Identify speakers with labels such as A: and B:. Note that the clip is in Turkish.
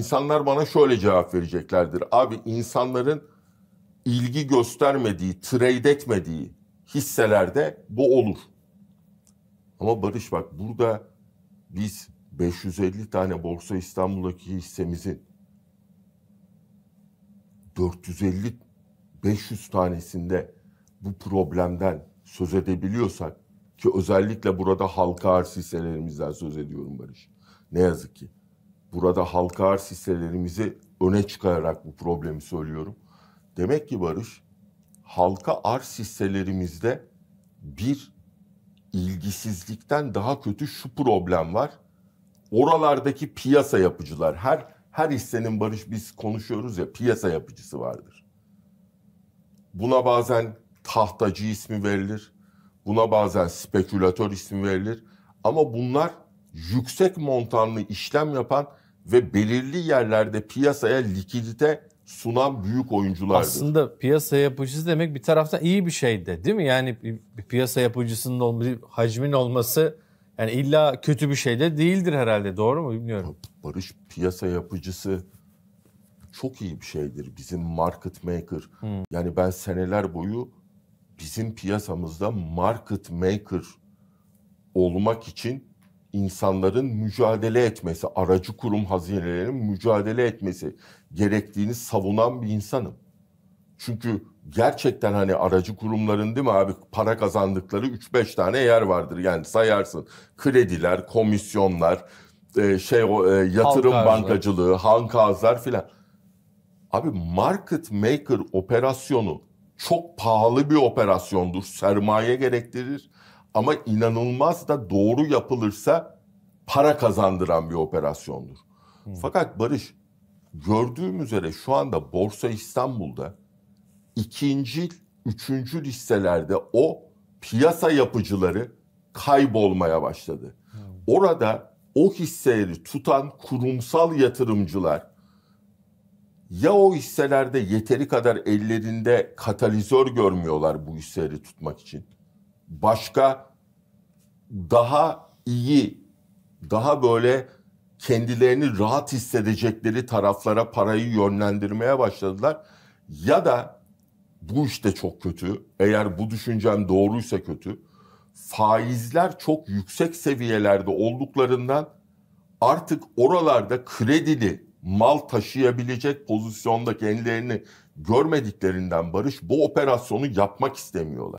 A: İnsanlar bana şöyle cevap vereceklerdir. Abi insanların ilgi göstermediği, trade etmediği hisselerde bu olur. Ama Barış bak burada biz 550 tane Borsa İstanbul'daki hissemizin 450 500 tanesinde bu problemden söz edebiliyorsak ki özellikle burada halka arz hisselerimizden söz ediyorum Barış. Ne yazık ki. Burada halka arz hisselerimizi öne çıkararak bu problemi söylüyorum. Demek ki Barış, halka arz hisselerimizde bir ilgisizlikten daha kötü şu problem var. Oralardaki piyasa yapıcılar, her her hissenin Barış biz konuşuyoruz ya piyasa yapıcısı vardır. Buna bazen tahtacı ismi verilir. Buna bazen spekülatör ismi verilir. Ama bunlar yüksek montanlı işlem yapan ve belirli yerlerde piyasaya likidite sunan büyük oyunculardır.
B: Aslında piyasa yapıcısı demek bir taraftan iyi bir şey de değil mi? Yani bir piyasa yapıcısının olması, hacmin olması yani illa kötü bir şey de değildir herhalde doğru mu bilmiyorum.
A: Barış piyasa yapıcısı çok iyi bir şeydir. Bizim market maker. Hmm. Yani ben seneler boyu bizim piyasamızda market maker olmak için insanların mücadele etmesi, aracı kurum hazinelerinin mücadele etmesi gerektiğini savunan bir insanım. Çünkü gerçekten hani aracı kurumların değil mi abi para kazandıkları 3-5 tane yer vardır. Yani sayarsın krediler, komisyonlar, e, şey e, yatırım Halk bankacılığı, hankazlar filan. Abi market maker operasyonu çok pahalı bir operasyondur. Sermaye gerektirir ama inanılmaz da doğru yapılırsa para kazandıran bir operasyondur. Hmm. Fakat Barış gördüğüm üzere şu anda Borsa İstanbul'da ikinci, üçüncü listelerde o piyasa yapıcıları kaybolmaya başladı. Hmm. Orada o hisseleri tutan kurumsal yatırımcılar ya o hisselerde yeteri kadar ellerinde katalizör görmüyorlar bu hisseleri tutmak için başka daha iyi, daha böyle kendilerini rahat hissedecekleri taraflara parayı yönlendirmeye başladılar. Ya da bu işte çok kötü. Eğer bu düşüncem doğruysa kötü. Faizler çok yüksek seviyelerde olduklarından artık oralarda kredili mal taşıyabilecek pozisyonda kendilerini görmediklerinden Barış bu operasyonu yapmak istemiyorlar.